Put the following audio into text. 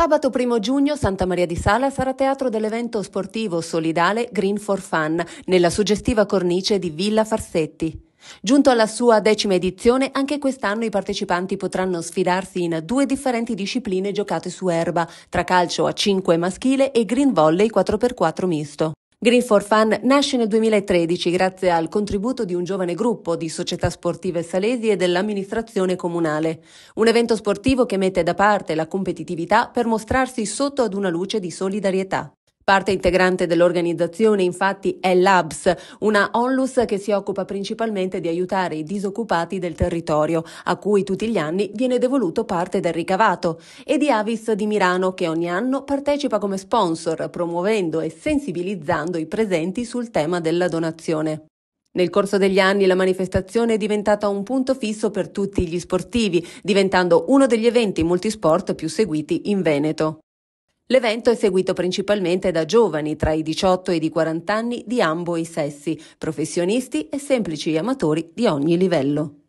Sabato 1 giugno Santa Maria di Sala sarà teatro dell'evento sportivo solidale Green for Fun nella suggestiva cornice di Villa Farsetti. Giunto alla sua decima edizione, anche quest'anno i partecipanti potranno sfidarsi in due differenti discipline giocate su erba, tra calcio a 5 maschile e green volley 4x4 misto. Green for Fun nasce nel 2013 grazie al contributo di un giovane gruppo di società sportive salesi e dell'amministrazione comunale. Un evento sportivo che mette da parte la competitività per mostrarsi sotto ad una luce di solidarietà. Parte integrante dell'organizzazione infatti è l'ABS, una onlus che si occupa principalmente di aiutare i disoccupati del territorio, a cui tutti gli anni viene devoluto parte del ricavato, e di Avis di Milano che ogni anno partecipa come sponsor, promuovendo e sensibilizzando i presenti sul tema della donazione. Nel corso degli anni la manifestazione è diventata un punto fisso per tutti gli sportivi, diventando uno degli eventi multisport più seguiti in Veneto. L'evento è seguito principalmente da giovani tra i 18 e i 40 anni di ambo i sessi, professionisti e semplici amatori di ogni livello.